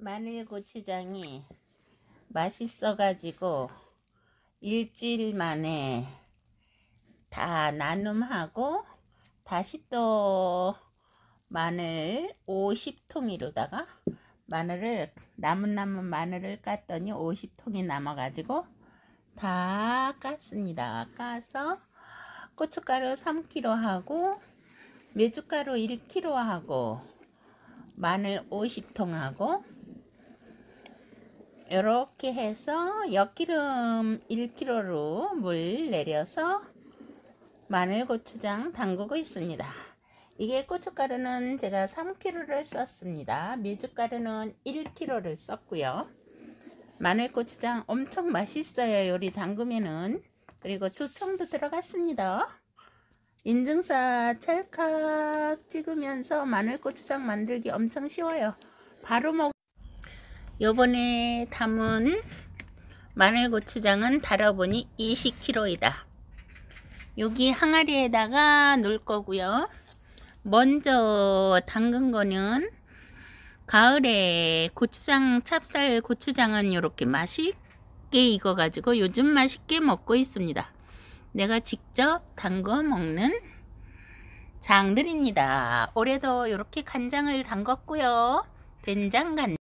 마늘 고추장이 맛있어 가지고 일주일 만에 다 나눔하고 다시 또 마늘 50통이로다가 마늘을 남은 남은 마늘을 깠더니 50통이 남아 가지고 다 깠습니다 까서 고춧가루 3kg 하고 메주가루 1kg 하고 마늘 50통 하고 이렇게 해서 엿기름 1kg로 물 내려서 마늘 고추장 담그고 있습니다. 이게 고춧가루는 제가 3kg를 썼습니다. 미주가루는 1kg를 썼고요. 마늘 고추장 엄청 맛있어요. 요리 담그면은 그리고 조청도 들어갔습니다. 인증사 찰칵 찍으면서 마늘 고추장 만들기 엄청 쉬워요. 바로 먹 요번에 담은 마늘고추장은 달아보니 20kg이다. 여기 항아리에다가 놓을 거고요. 먼저 담근 거는 가을에 고추장 찹쌀 고추장은 이렇게 맛있게 익어 가지고 요즘 맛있게 먹고 있습니다. 내가 직접 담궈 먹는 장들입니다. 올해도 이렇게 간장을 담궜고요. 된장간 장